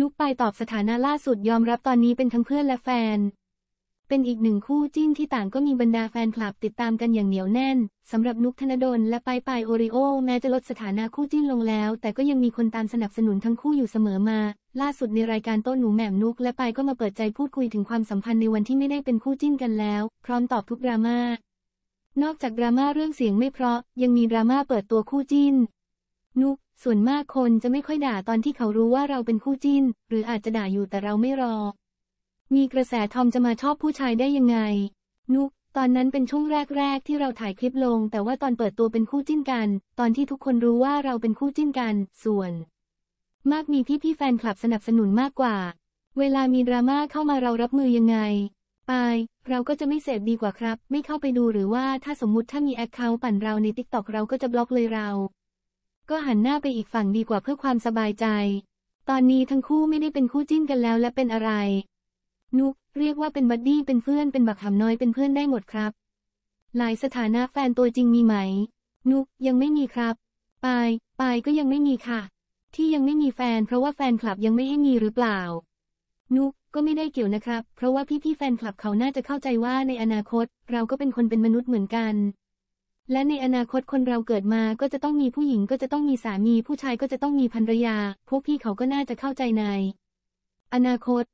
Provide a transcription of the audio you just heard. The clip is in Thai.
นุ๊กไปตอบสถานะล่าสุดยอมรับตอนนี้เป็นทั้งเพื่อนและแฟน เป็นอีกหนึ่งคู่จิ้นที่ต่างก็มีบรรดาแฟนคลับติดตามกันอย่างเหนียวแน่น สำหรับนุกธนดลและไปไปโอริโอแม้จะลดสถานะคู่จิ้นลงแล้ว แต่ก็ยังมีคนตามสนับสนุนทั้งคู่อยู่เสมอมา ล่าสุดในรายการต้นหนูแหม่มนุกและไปก็มาเปิดใจพูดคุยถึงความสัมพันธ์ในวันที่ไม่ได้เป็นคู่จิ้นกันแล้ว พร้อมตอบทุกดราม่านอกจากดราม่าเรื่องเสียงไม่เพราะ ยังมีดราม่าเปิดตัวคู่จิ้นนุกส่วนมากคนจะไม่ค่อยด่าตอนที่เขารู้ว่าเราเป็นคู่จิ้น หรืออาจจะด่าอยู่แต่เราไม่รอ มีกระแสทอมจะมาชอบผู้ชายได้ยังไง นุกตอนนั้นเป็นช่วงแรกๆ ที่เราถ่ายคลิปลงแต่ว่าตอนเปิดตัวเป็นคู่จิ้นกัน ตอนที่ทุกคนรู้ว่าเราเป็นคู่จิ้นกันส่วน มากมีพี่ๆแฟนคลับสนับสนุนมากกว่า เวลามีดราม่าเข้ามาเรารับมือยังไงปายเราก็จะไม่เสพดีกว่าครับไม่เข้าไปดูหรือว่าถ้าสมมุติถ้ามีแอคเคาท์ปั่นเราในติต็อกเราก็จะบล็อกเลยเราก็หันหน้าไปอีกฝั่งดีกว่าเพื่อความสบายใจ ตอนนี้ทั้งคู่ไม่ได้เป็นคู่จิ้นกันแล้วและเป็นอะไร นุกเรียกว่าเป็นบัดดี้เป็นเพื่อนเป็นบักหำน้อยเป็นเพื่อนได้หมดครับ หลายสถานะแฟนตัวจริงมีไหม นุกยังไม่มีครับ ปาย ปายก็ยังไม่มีค่ะ ที่ยังไม่มีแฟน เพราะว่าแฟนคลับยังไม่ให้มีหรือเปล่า นุกก็ไม่ได้เกี่ยวนะครับ เพราะว่าพี่ๆแฟนคลับเขาน่าจะเข้าใจว่าในอนาคต เราก็เป็นคนเป็นมนุษย์เหมือนกันและในอนาคตคนเราเกิดมาก็จะต้องมีผู้หญิงก็จะต้องมีสามี ผู้ชายก็จะต้องมีภรรยา พวกพี่เขาก็น่าจะเข้าใจนายอนาคต